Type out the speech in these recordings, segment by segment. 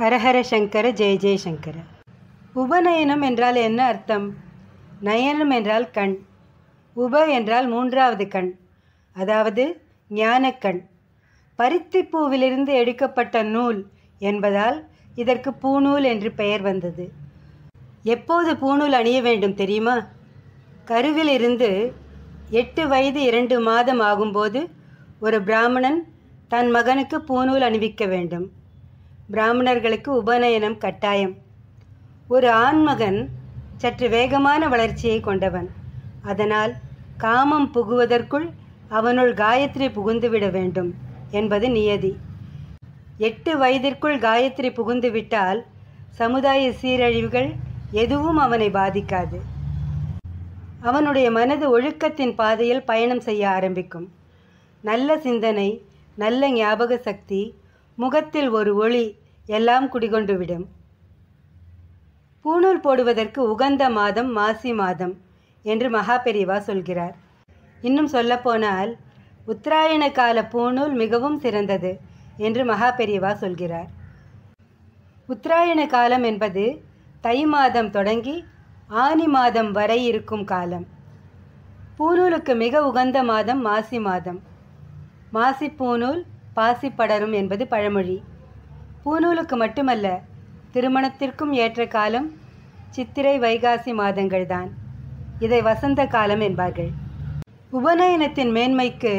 ஹரஹர சங்கர ஜெய ஜெயசங்கர உபநயனம் என்றால் என்ன அர்த்தம் நயனம் என்றால் கண் உப என்றால் மூன்றாவது கண் அதாவது ஞானக்கண் பருத்திப்பூவிலிருந்து எடுக்கப்பட்ட நூல் என்பதால் இதற்கு பூநூல் என்று பெயர் வந்தது எப்போது பூநூல் அணிய வேண்டும் தெரியுமா கருவிலிருந்து எட்டு வயது இரண்டு மாதம் ஆகும்போது ஒரு பிராமணன் தன் மகனுக்கு பூநூல் அணிவிக்க வேண்டும் பிராமணர்களுக்கு உபநயனம் கட்டாயம் ஒரு ஆண்மகன் சற்று வேகமான வளர்ச்சியை கொண்டவன் அதனால் காமம் புகுவதற்குள் அவனுள் காயத்ரி புகுந்துவிட வேண்டும் என்பது நியதி எட்டு வயதிற்குள் காயத்ரி புகுந்துவிட்டால் சமுதாய சீரழிவுகள் எதுவும் அவனை பாதிக்காது அவனுடைய மனது ஒழுக்கத்தின் பாதையில் பயணம் செய்ய ஆரம்பிக்கும் நல்ல சிந்தனை நல்ல ஞாபக சக்தி முகத்தில் ஒரு ஒளி எல்லாம் குடிகொண்டுவிடும் பூணூல் போடுவதற்கு உகந்த மாதம் மாசி மாதம் என்று மகா பெரியவா சொல்கிறார் இன்னும் சொல்லப்போனால் உத்தராயண கால பூணூல் மிகவும் சிறந்தது என்று மகா பெரியவா சொல்கிறார் உத்தராயண காலம் என்பது தை மாதம் தொடங்கி ஆனி மாதம் வரை இருக்கும் காலம் பூநூலுக்கு மிக உகந்த மாதம் மாசி மாதம் மாசி பூநூல் பாசி படரும் என்பது பழமொழி பூநூலுக்கு மட்டுமல்ல திருமணத்திற்கும் ஏற்ற காலம் சித்திரை வைகாசி மாதங்கள்தான் இதை வசந்த காலம் என்பார்கள் உபநயனத்தின் மேன்மைக்கு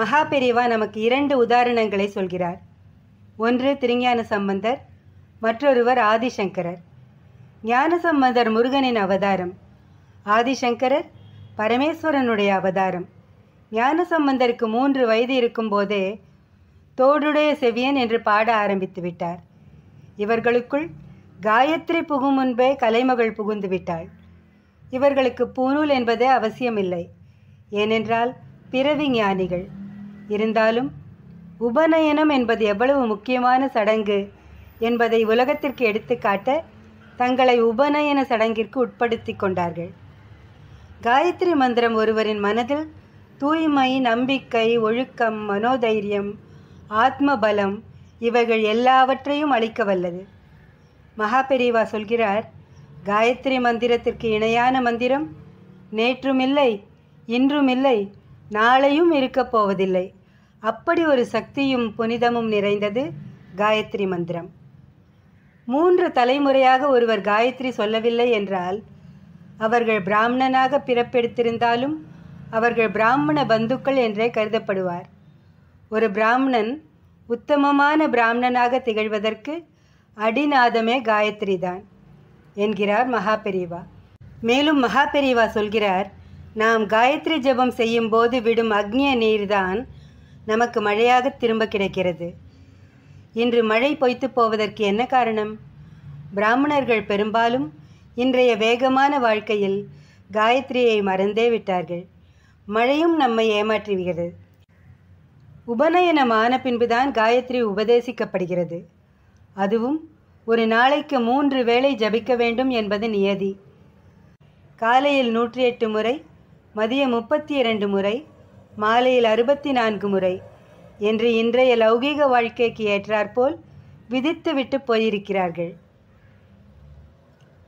மகாபெரிவா நமக்கு இரண்டு உதாரணங்களை சொல்கிறார் ஒன்று திருஞான சம்பந்தர் மற்றொருவர் ஆதிசங்கரர் ஞானசம்பந்தர் முருகனின் அவதாரம் ஆதிசங்கரர் பரமேஸ்வரனுடைய அவதாரம் ஞானசம்பந்தருக்கு மூன்று வயது இருக்கும்போதே தோடுடைய செவியன் என்று பாட ஆரம்பித்து விட்டார் இவர்களுக்குள் காயத்ரி புகும் முன்பே கலைமகள் புகுந்து விட்டாள் இவர்களுக்கு பூநூல் என்பதே அவசியமில்லை ஏனென்றால் பிறவி ஞானிகள் இருந்தாலும் உபநயனம் என்பது எவ்வளவு முக்கியமான சடங்கு என்பதை உலகத்திற்கு எடுத்துக்காட்ட தங்களை உபநயன சடங்கிற்கு உட்படுத்தி கொண்டார்கள் காயத்ரி மந்திரம் ஒருவரின் மனதில் தூய்மை நம்பிக்கை ஒழுக்கம் மனோதைரியம் ஆத்ம பலம் இவைகள் எல்லாவற்றையும் அளிக்க வல்லது மகாபெரிவா சொல்கிறார் காயத்ரி மந்திரத்திற்கு இணையான மந்திரம் நேற்றுமில்லை இன்றுமில்லை நாளையும் இருக்கப் போவதில்லை அப்படி ஒரு சக்தியும் புனிதமும் நிறைந்தது காயத்ரி மந்திரம் மூன்று தலைமுறையாக ஒருவர் காயத்ரி சொல்லவில்லை என்றால் அவர்கள் பிராமணனாக பிறப்பெடுத்திருந்தாலும் அவர்கள் பிராமண பந்துக்கள் என்றே கருதப்படுவார் ஒரு பிராமணன் உத்தமமான பிராமணனாக திகழ்வதற்கு அடிநாதமே காயத்ரி தான் என்கிறார் மகாபெரிவா மேலும் மகாபெரிவா சொல்கிறார் நாம் காயத்ரி ஜபம் செய்யும் போது விடும் அக்னிய நீர்தான் நமக்கு மழையாக திரும்ப கிடைக்கிறது இன்று மழை பொய்த்து போவதற்கு என்ன காரணம் பிராமணர்கள் பெரும்பாலும் இன்றைய வேகமான வாழ்க்கையில் காயத்ரியை மறந்தே விட்டார்கள் மழையும் நம்மை ஏமாற்றுகிறது உபநயனமான பின்புதான் காயத்ரி உபதேசிக்கப்படுகிறது அதுவும் ஒரு நாளைக்கு மூன்று வேளை ஜபிக்க வேண்டும் என்பது நியதி காலையில் நூற்றி எட்டு முறை மதியம் முப்பத்தி இரண்டு முறை மாலையில் அறுபத்தி நான்கு முறை என்று இன்றைய லௌகீக வாழ்க்கைக்கு ஏற்றாற்போல் விதித்துவிட்டு போயிருக்கிறார்கள்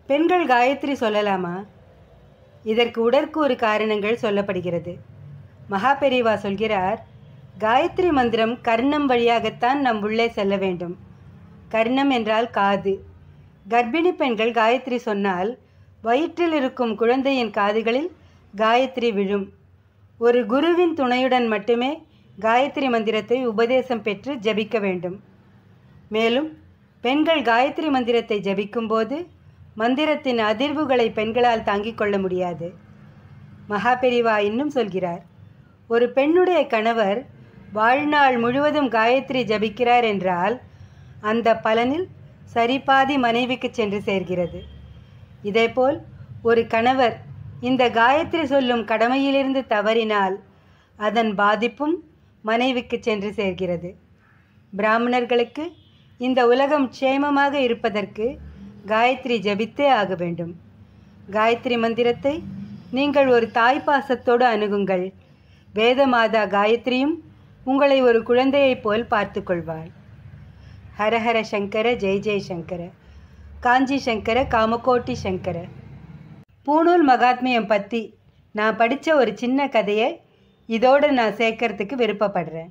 பெண்கள் காயத்ரி சொல்லலாமா இதற்கு உடற்கூறு காரணங்கள் சொல்லப்படுகிறது மகாபெரிவா சொல்கிறார் காயத்ரி மந்திரம் கர்ணம் வழியாகத்தான் நம் உள்ளே செல்ல வேண்டும் கர்ணம் என்றால் காது கர்ப்பிணி பெண்கள் காயத்ரி சொன்னால் வயிற்றில் இருக்கும் குழந்தையின் காதுகளில் காயத்ரி விழும் ஒரு குருவின் துணையுடன் மட்டுமே காயத்ரி மந்திரத்தை உபதேசம் பெற்று ஜபிக்க வேண்டும் மேலும் பெண்கள் காயத்ரி மந்திரத்தை ஜபிக்கும்போது மந்திரத்தின் அதிர்வுகளை பெண்களால் தாங்கிக் கொள்ள முடியாது மகாபெரிவா இன்னும் சொல்கிறார் ஒரு பெண்ணுடைய கணவர் வாழ்நாள் முழுவதும் காயத்ரி ஜபிக்கிறார் என்றால் அந்த பலனில் சரிபாதி மனைவிக்கு சென்று சேர்கிறது இதேபோல் ஒரு கணவர் இந்த காயத்ரி சொல்லும் கடமையிலிருந்து தவறினால் அதன் பாதிப்பும் மனைவிக்கு சென்று சேர்கிறது பிராமணர்களுக்கு இந்த உலகம் க்ஷேமமாக இருப்பதற்கு காயத்ரி ஜபித்தே ஆக வேண்டும் காயத்ரி மந்திரத்தை நீங்கள் ஒரு தாய் பாசத்தோடு அணுகுங்கள் வேதமாதா காயத்ரியும் உங்களை ஒரு குழந்தையைப் போல் பார்த்து கொள்வாள் ஹரஹர சங்கர ஜெய் ஜெய் சங்கர காஞ்சி சங்கர காமகோட்டி சங்கர பூணூல் மகாத்மியம் பற்றி நான் படித்த ஒரு சின்ன கதையை இதோடு நான் சேர்க்கறதுக்கு விருப்பப்படுறேன்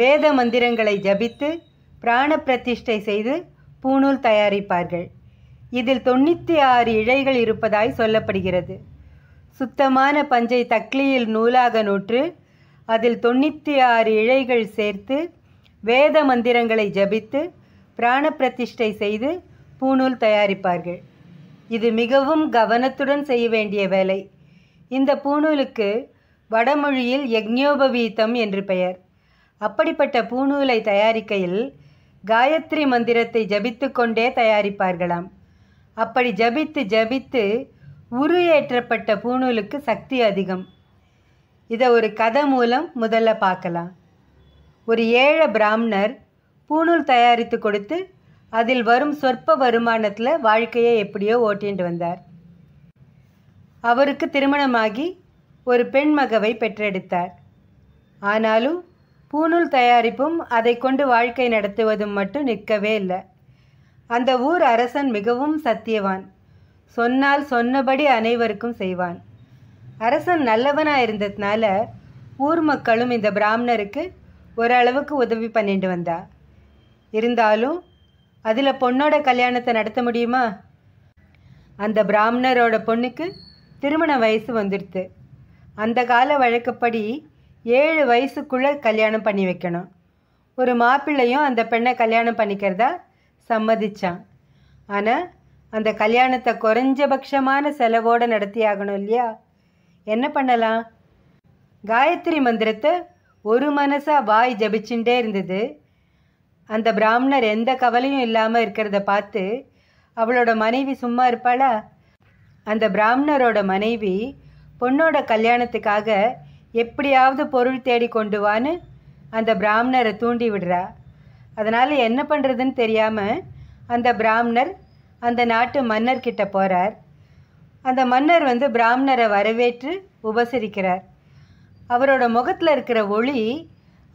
வேத மந்திரங்களை ஜபித்து பிராண பிரதிஷ்டை செய்து பூணூல் தயாரிப்பார்கள் இதில் தொண்ணூற்றி ஆறு இழைகள் இருப்பதாய் சொல்லப்படுகிறது சுத்தமான பஞ்சை தக்லியில் நூலாக நூற்று அதில் தொண்ணூற்றி ஆறு இழைகள் சேர்த்து வேத மந்திரங்களை ஜபித்து பிராண பிரதிஷ்டை செய்து பூநூல் தயாரிப்பார்கள் இது மிகவும் கவனத்துடன் செய்ய வேண்டிய வேலை இந்த பூநூலுக்கு வடமொழியில் யக்ஞோபவீதம் என்று பெயர் அப்படிப்பட்ட பூநூலை தயாரிக்கையில் காயத்ரி மந்திரத்தை ஜபித்து கொண்டே தயாரிப்பார்களாம் அப்படி ஜபித்து ஜபித்து உரு ஏற்றப்பட்ட பூநூலுக்கு சக்தி அதிகம் இதை ஒரு கதை மூலம் முதல்ல பார்க்கலாம் ஒரு ஏழை பிராமணர் பூணூல் தயாரித்து கொடுத்து அதில் வரும் சொற்ப வருமானத்தில் வாழ்க்கையை எப்படியோ ஓட்டிகிட்டு வந்தார் அவருக்கு திருமணமாகி ஒரு பெண் மகவை பெற்றெடுத்தார் ஆனாலும் பூணூல் தயாரிப்பும் அதை கொண்டு வாழ்க்கை நடத்துவதும் மட்டும் நிற்கவே இல்லை அந்த ஊர் அரசன் மிகவும் சத்தியவான் சொன்னால் சொன்னபடி அனைவருக்கும் செய்வான் அரசன் நல்லவனாக இருந்ததுனால ஊர் மக்களும் இந்த பிராமணருக்கு ஓரளவுக்கு உதவி பண்ணிட்டு வந்தா இருந்தாலும் அதில் பொண்ணோட கல்யாணத்தை நடத்த முடியுமா அந்த பிராமணரோட பொண்ணுக்கு திருமண வயசு வந்துடுது அந்த கால வழக்கப்படி ஏழு வயசுக்குள்ளே கல்யாணம் பண்ணி வைக்கணும் ஒரு மாப்பிள்ளையும் அந்த பெண்ணை கல்யாணம் பண்ணிக்கிறதா சம்மதிச்சான் ஆனால் அந்த கல்யாணத்தை குறைஞ்சபட்சமான செலவோடு நடத்தியாகணும் இல்லையா என்ன பண்ணலாம் காயத்ரி மந்திரத்தை ஒரு மனசாக வாய் ஜபிச்சுட்டே இருந்தது அந்த பிராமணர் எந்த கவலையும் இல்லாமல் இருக்கிறத பார்த்து அவளோட மனைவி சும்மா இருப்பாளா அந்த பிராமணரோட மனைவி பொண்ணோட கல்யாணத்துக்காக எப்படியாவது பொருள் தேடி கொண்டு வான்னு அந்த பிராமணரை தூண்டி விடுறா அதனால் என்ன பண்ணுறதுன்னு தெரியாமல் அந்த பிராமணர் அந்த நாட்டு மன்னர்கிட்ட போகிறார் அந்த மன்னர் வந்து பிராமணரை வரவேற்று உபசரிக்கிறார் அவரோட முகத்தில் இருக்கிற ஒளி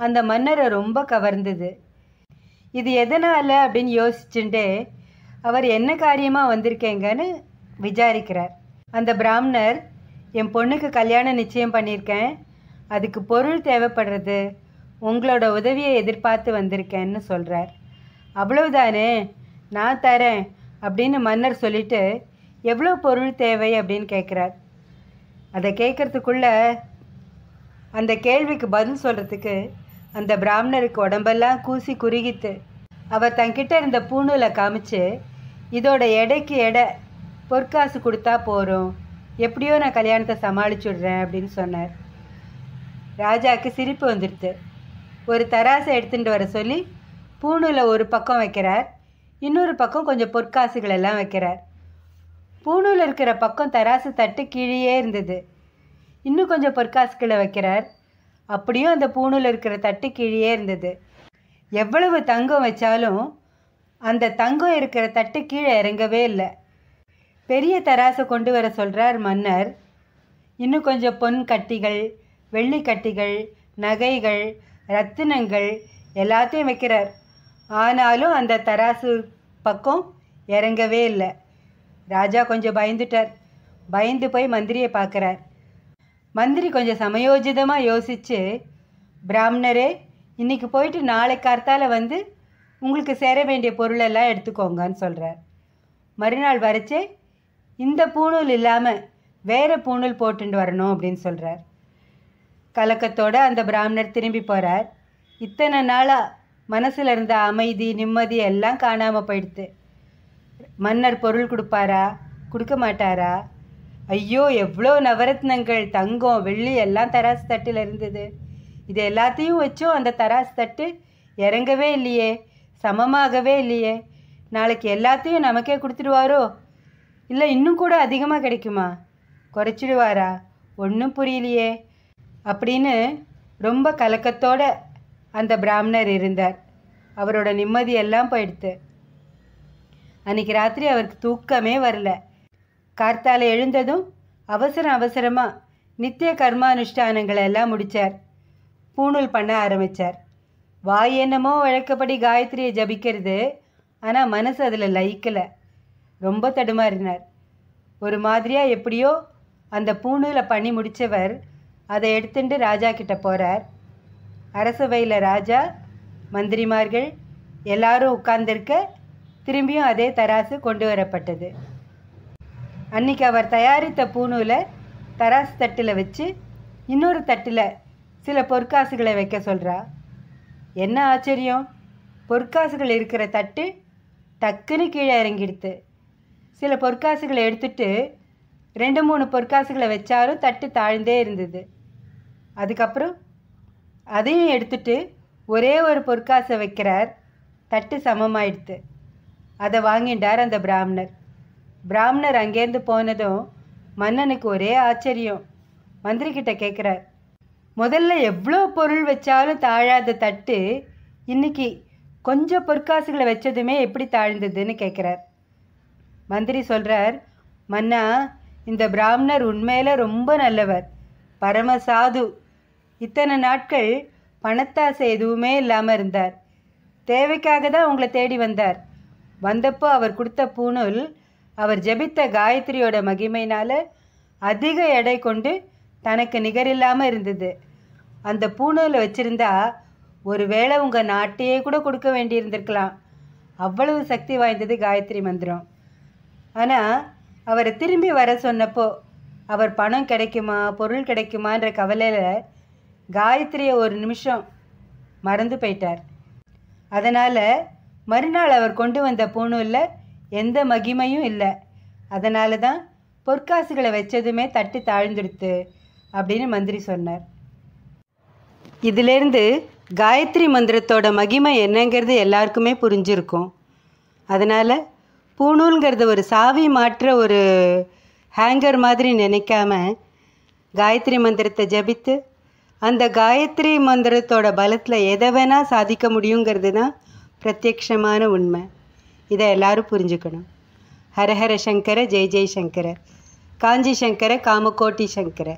அந்த மன்னரை ரொம்ப கவர்ந்தது இது எதனால் அப்படின்னு யோசிச்சுட்டே அவர் என்ன காரியமாக வந்திருக்கேங்கன்னு விசாரிக்கிறார் அந்த பிராமணர் என் பொண்ணுக்கு கல்யாணம் நிச்சயம் பண்ணியிருக்கேன் அதுக்கு பொருள் தேவைப்படுறது உங்களோட உதவியை எதிர்பார்த்து வந்திருக்கேன்னு சொல்கிறார் அவ்வளவுதானே நான் தரேன் அப்படின்னு மன்னர் சொல்லிவிட்டு எவ்வளோ பொருள் தேவை அப்படின்னு கேட்குறார் அதை கேட்குறதுக்குள்ள அந்த கேள்விக்கு பதில் சொல்கிறதுக்கு அந்த பிராமணருக்கு உடம்பெல்லாம் கூசி குறுகித்து அவர் தங்கிட்ட இருந்த பூணூலை காமிச்சு இதோட எடைக்கு எடை பொற்காசு கொடுத்தா போகிறோம் எப்படியோ நான் கல்யாணத்தை சமாளிச்சுடுறேன் அப்படின்னு சொன்னார் ராஜாவுக்கு சிரிப்பு வந்துடுது ஒரு தராசை எடுத்துகிட்டு வர சொல்லி பூணூலை ஒரு பக்கம் வைக்கிறார் இன்னொரு பக்கம் கொஞ்சம் பொற்காசுகள் எல்லாம் வைக்கிறார் பூணூல் இருக்கிற பக்கம் தராசு தட்டு கீழேயே இருந்தது இன்னும் கொஞ்சம் பொற்காசுகளை வைக்கிறார் அப்படியும் அந்த பூணூல் இருக்கிற தட்டு கீழேயே இருந்தது எவ்வளவு தங்கம் வச்சாலும் அந்த தங்கம் இருக்கிற தட்டு கீழே இறங்கவே இல்லை பெரிய தராசை கொண்டு வர சொல்கிறார் மன்னர் இன்னும் கொஞ்சம் பொன் கட்டிகள் வெள்ளி கட்டிகள் நகைகள் ரத்தினங்கள் எல்லாத்தையும் வைக்கிறார் ஆனாலும் அந்த தராசு பக்கம் இறங்கவே இல்லை ராஜா கொஞ்சம் பயந்துட்டார் பயந்து போய் மந்திரியை பார்க்குறார் மந்திரி கொஞ்சம் சமயோஜிதமாக யோசித்து பிராமணரே இன்றைக்கி போயிட்டு நாளை கார்த்தால வந்து உங்களுக்கு சேர வேண்டிய பொருளெல்லாம் எடுத்துக்கோங்கன்னு சொல்கிறார் மறுநாள் வரைச்சே இந்த பூணூல் இல்லாமல் வேறு பூணூல் போட்டுட்டு வரணும் அப்படின்னு சொல்கிறார் கலக்கத்தோடு அந்த பிராமணர் திரும்பி போகிறார் இத்தனை நாளாக மனசில் இருந்த அமைதி நிம்மதி எல்லாம் காணாமல் போயிடுது மன்னர் பொருள் கொடுப்பாரா கொடுக்க மாட்டாரா ஐயோ எவ்வளோ நவரத்னங்கள் தங்கம் வெள்ளி எல்லாம் தராசு தட்டில் இருந்தது இது எல்லாத்தையும் வச்சும் அந்த தராசு தட்டு இறங்கவே இல்லையே சமமாகவே இல்லையே நாளைக்கு எல்லாத்தையும் நமக்கே கொடுத்துடுவாரோ இல்லை இன்னும் கூட அதிகமாக கிடைக்குமா குறைச்சிடுவாரா ஒன்றும் புரியலையே அப்படின்னு ரொம்ப கலக்கத்தோடு அந்த பிராமணர் இருந்தார் அவரோட நிம்மதியெல்லாம் போயிடுத்து அன்றைக்கி ராத்திரி அவருக்கு தூக்கமே வரல கார்த்தால எழுந்ததும் அவசரம் அவசரமாக நித்திய கர்மானுஷ்டானங்களை எல்லாம் முடித்தார் பூணூல் பண்ண ஆரம்பித்தார் வாய் என்னமோ வழக்கப்படி காயத்ரியை ஜபிக்கிறது ஆனால் மனசு அதில் லயிக்கலை ரொம்ப தடுமாறினார் ஒரு மாதிரியாக எப்படியோ அந்த பூணூலை பண்ணி முடித்தவர் அதை எடுத்துட்டு ராஜா கிட்ட போகிறார் அரசவையில் ராஜா மந்திரிமார்கள் எல்லாரும் உட்கார்ந்திருக்க திரும்பியும் அதே தராசு கொண்டு வரப்பட்டது அன்னைக்கு அவர் தயாரித்த பூணூலை தராசு தட்டில் வச்சு இன்னொரு தட்டில் சில பொற்காசுகளை வைக்க சொல்கிறா என்ன ஆச்சரியம் பொற்காசுகள் இருக்கிற தட்டு டக்குன்னு கீழே இறங்கிடுது சில பொற்காசுகளை எடுத்துட்டு ரெண்டு மூணு பொற்காசுகளை வச்சாலும் தட்டு தாழ்ந்தே இருந்தது அதுக்கப்புறம் அதையும் எடுத்துட்டு ஒரே ஒரு பொற்காசை வைக்கிறார் தட்டு சமமாயிடுது அதை வாங்கிட்டார் அந்த பிராமணர் பிராமணர் அங்கேருந்து போனதும் மன்னனுக்கு ஒரே ஆச்சரியம் மந்திரிக்கிட்ட கேட்குறார் முதல்ல எவ்வளோ பொருள் வச்சாலும் தாழாத தட்டு இன்னைக்கு கொஞ்சம் பொற்காசுகளை வச்சதுமே எப்படி தாழ்ந்ததுன்னு கேட்குறார் மந்திரி சொல்கிறார் மன்னா இந்த பிராமணர் உண்மையில் ரொம்ப நல்லவர் பரம சாது இத்தனை நாட்கள் பணத்தாசை எதுவுமே இல்லாமல் இருந்தார் தேவைக்காக தான் உங்களை தேடி வந்தார் வந்தப்போ அவர் கொடுத்த பூணூல் அவர் ஜெபித்த காயத்ரியோட மகிமையினால் அதிக எடை கொண்டு தனக்கு நிகரில்லாமல் இருந்தது அந்த பூணூல் வச்சுருந்தா ஒருவேளை உங்கள் நாட்டையே கூட கொடுக்க வேண்டியிருந்திருக்கலாம் அவ்வளவு சக்தி வாய்ந்தது காயத்ரி மந்திரம் ஆனால் அவரை திரும்பி வர சொன்னப்போ அவர் பணம் கிடைக்குமா பொருள் கிடைக்குமான்ற கவலையில் காயத்ரியை ஒரு நிமிஷம் மறந்து போயிட்டார் அதனால் மறுநாள் அவர் கொண்டு வந்த பூணூலில் எந்த மகிமையும் இல்லை அதனால தான் பொற்காசுகளை வச்சதுமே தட்டு தாழ்ந்துடுத்து அப்படின்னு மந்திரி சொன்னார் இதிலேருந்து காயத்ரி மந்திரத்தோட மகிமை என்னங்கிறது எல்லாருக்குமே புரிஞ்சிருக்கும் அதனால் பூணூல்ங்கிறது ஒரு சாவி மாற்ற ஒரு ஹேங்கர் மாதிரி நினைக்காம காயத்ரி மந்திரத்தை ஜபித்து அந்த காயத்ரி மந்திரத்தோட பலத்தில் எதை வேணால் சாதிக்க முடியுங்கிறது தான் பிரத்யக்ஷமான உண்மை இதை எல்லாரும் புரிஞ்சுக்கணும் ஹரஹர சங்கர ஜெய் ஜெய் சங்கர காஞ்சி சங்கர காமகோட்டி சங்கர